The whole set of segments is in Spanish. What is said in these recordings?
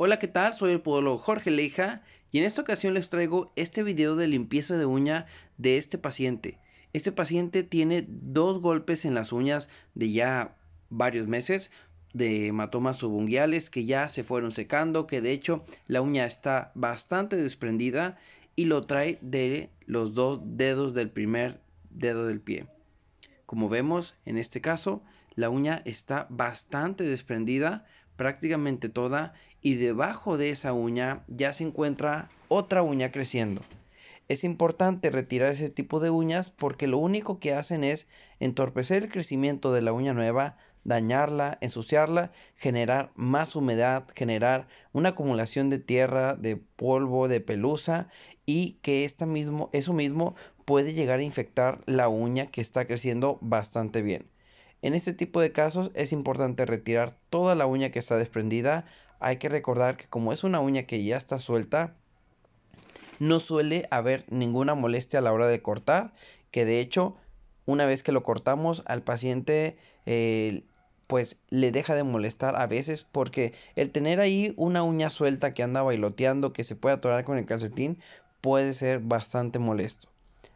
Hola, ¿qué tal? Soy el podólogo Jorge Leija y en esta ocasión les traigo este video de limpieza de uña de este paciente. Este paciente tiene dos golpes en las uñas de ya varios meses de hematomas subunguales que ya se fueron secando, que de hecho la uña está bastante desprendida y lo trae de los dos dedos del primer dedo del pie. Como vemos en este caso, la uña está bastante desprendida, prácticamente toda y debajo de esa uña ya se encuentra otra uña creciendo. Es importante retirar ese tipo de uñas porque lo único que hacen es entorpecer el crecimiento de la uña nueva, dañarla, ensuciarla, generar más humedad, generar una acumulación de tierra, de polvo, de pelusa y que mismo, eso mismo puede llegar a infectar la uña que está creciendo bastante bien. En este tipo de casos es importante retirar toda la uña que está desprendida. Hay que recordar que como es una uña que ya está suelta, no suele haber ninguna molestia a la hora de cortar, que de hecho una vez que lo cortamos al paciente eh, pues le deja de molestar a veces porque el tener ahí una uña suelta que anda bailoteando que se puede atorar con el calcetín puede ser bastante molesto.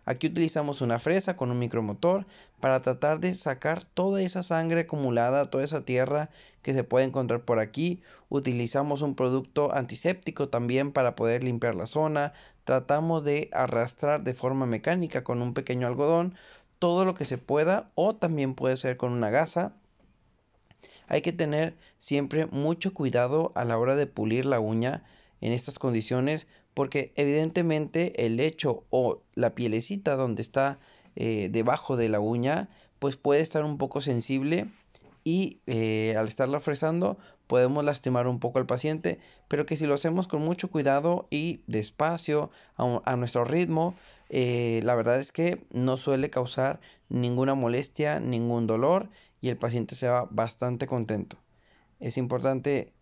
Aquí utilizamos una fresa con un micromotor para tratar de sacar toda esa sangre acumulada, toda esa tierra que se puede encontrar por aquí. Utilizamos un producto antiséptico también para poder limpiar la zona. Tratamos de arrastrar de forma mecánica con un pequeño algodón todo lo que se pueda o también puede ser con una gasa. Hay que tener siempre mucho cuidado a la hora de pulir la uña en estas condiciones porque evidentemente el lecho o la pielecita donde está eh, debajo de la uña pues puede estar un poco sensible y eh, al estarla fresando podemos lastimar un poco al paciente, pero que si lo hacemos con mucho cuidado y despacio, a, nuestro ritmo, eh, la verdad es que no suele causar ninguna molestia, ningún dolor y el paciente se va bastante contento. Es importante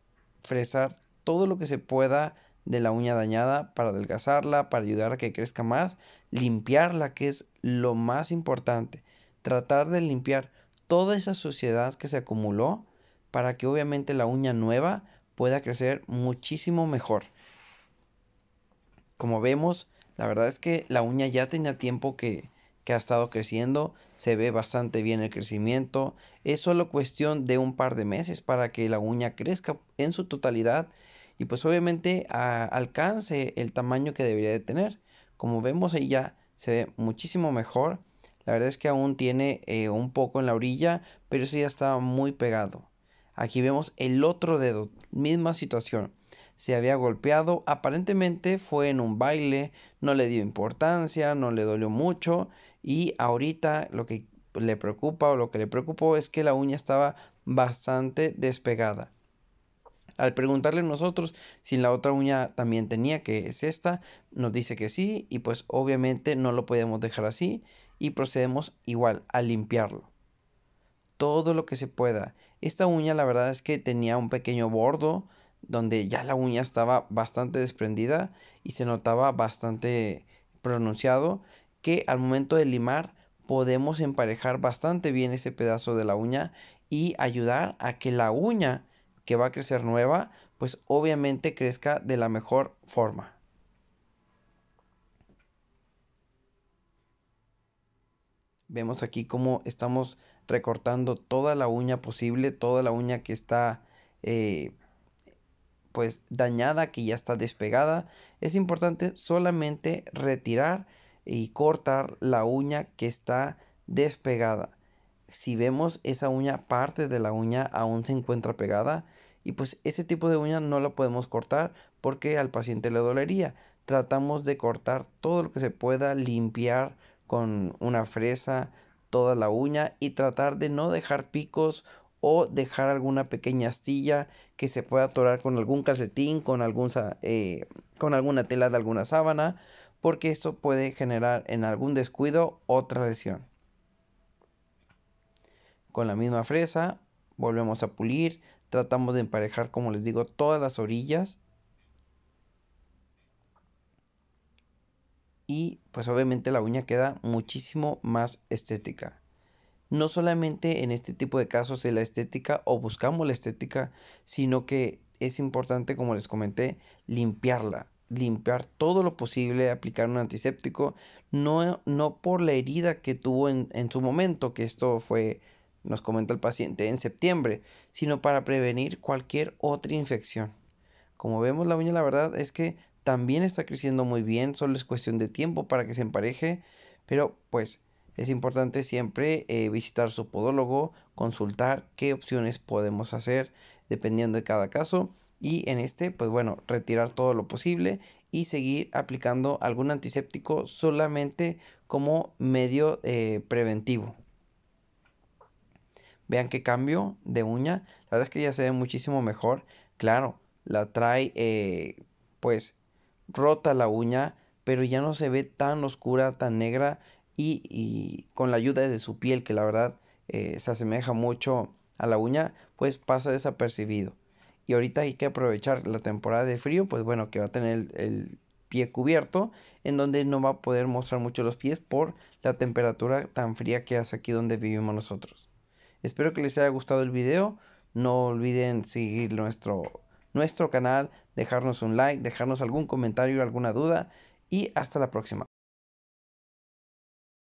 fresar todo lo que se pueda de la uña dañada para adelgazarla, para ayudar a que crezca más, limpiarla, que es lo más importante. Tratar de limpiar toda esa suciedad que se acumuló para que obviamente la uña nueva pueda crecer muchísimo mejor. Como vemos, la verdad es que la uña ya tenía tiempo que, que ha estado creciendo, se ve bastante bien el crecimiento. Es solo cuestión de un par de meses para que la uña crezca en su totalidad y pues obviamente alcance el tamaño que debería de tener. Como vemos ahí ya se ve muchísimo mejor. La verdad es que aún tiene eh, un poco en la orilla, pero eso ya estaba muy pegado. Aquí vemos el otro dedo, misma situación. Se había golpeado, aparentemente fue en un baile, no le dio importancia, no le dolió mucho y ahorita lo que le preocupa o lo que le preocupó es que la uña estaba bastante despegada. Al preguntarle nosotros si la otra uña también tenía, que es esta, nos dice que sí y pues obviamente no lo podemos dejar así y procedemos igual a limpiarlo. Todo lo que se pueda. Esta uña la verdad es que tenía un pequeño bordo donde ya la uña estaba bastante desprendida y se notaba bastante pronunciado que al momento de limar podemos emparejar bastante bien ese pedazo de la uña y ayudar a que la uña que va a crecer nueva pues obviamente crezca de la mejor forma. Vemos aquí cómo estamos recortando toda la uña posible, toda la uña que está eh, pues dañada, que ya está despegada. Es importante solamente retirar y cortar la uña que está despegada. Si vemos esa uña, parte de la uña aún se encuentra pegada y pues ese tipo de uña no la podemos cortar porque al paciente le dolería. Tratamos de cortar todo lo que se pueda, limpiar con una fresa toda la uña y tratar de no dejar picos o dejar alguna pequeña astilla que se pueda atorar con algún calcetín, con, algún, eh, con alguna tela de alguna sábana porque esto puede generar en algún descuido otra lesión. Con la misma fresa volvemos a pulir, tratamos de emparejar como les digo todas las orillas y pues obviamente la uña queda muchísimo más estética. No solamente en este tipo de casos es la estética o buscamos la estética, sino que es importante, como les comenté, limpiarla limpiar todo lo posible, aplicar un antiséptico, no, por la herida que tuvo en, su momento, que esto fue, nos comenta el paciente, en septiembre, sino para prevenir cualquier otra infección. Como vemos, la uña la verdad es que también está creciendo muy bien, solo es cuestión de tiempo para que se empareje, pero pues es importante siempre eh, visitar su podólogo, consultar qué opciones podemos hacer dependiendo de cada caso y en este, pues bueno, retirar todo lo posible y seguir aplicando algún antiséptico solamente como medio eh, preventivo. Vean qué cambio de uña. La verdad es que ya se ve muchísimo mejor. Claro, la trae eh, pues rota la uña, pero ya no se ve tan oscura, tan negra y, con la ayuda de su piel que la verdad eh, se asemeja mucho a la uña, pues pasa desapercibido y ahorita hay que aprovechar la temporada de frío, pues bueno, que va a tener el, pie cubierto, en donde no va a poder mostrar mucho los pies por la temperatura tan fría que hace aquí donde vivimos nosotros. Espero que les haya gustado el video. No olviden seguir nuestro, nuestro canal, dejarnos un like, dejarnos algún comentario, alguna duda y hasta la próxima.